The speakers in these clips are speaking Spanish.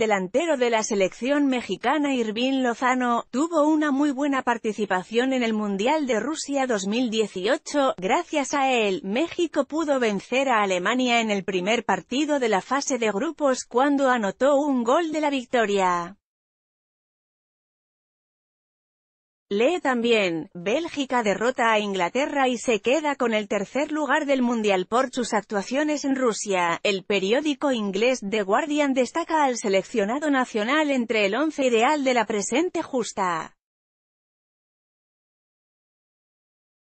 delantero de la selección mexicana Irvin Lozano, tuvo una muy buena participación en el Mundial de Rusia 2018, gracias a él, México pudo vencer a Alemania en el primer partido de la fase de grupos cuando anotó un gol de la victoria. Lee también, Bélgica derrota a Inglaterra y se queda con el tercer lugar del Mundial por sus actuaciones en Rusia. El periódico inglés The Guardian destaca al seleccionado nacional entre el once ideal de la presente justa.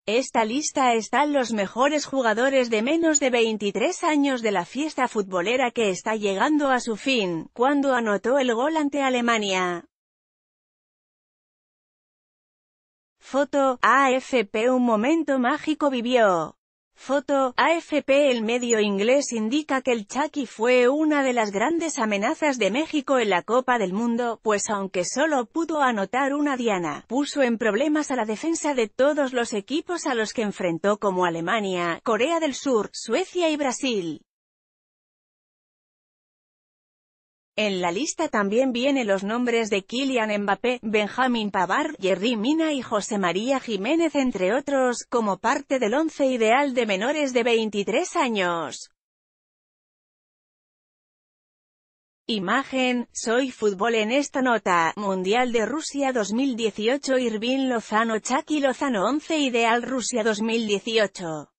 Esta lista están los mejores jugadores de menos de 23 años de la fiesta futbolera que está llegando a su fin, cuando anotó el gol ante Alemania. Foto, AFP Un momento mágico vivió. Foto, AFP El medio inglés indica que el Chucky fue una de las grandes amenazas de México en la Copa del Mundo, pues aunque solo pudo anotar una diana, puso en problemas a la defensa de todos los equipos a los que enfrentó como Alemania, Corea del Sur, Suecia y Brasil. En la lista también vienen los nombres de Kylian Mbappé, Benjamin Pavard, Jerry Mina y José María Jiménez entre otros, como parte del once ideal de menores de 23 años. Imagen, soy fútbol en esta nota, Mundial de Rusia 2018 Irvin Lozano Chaki Lozano once Ideal Rusia 2018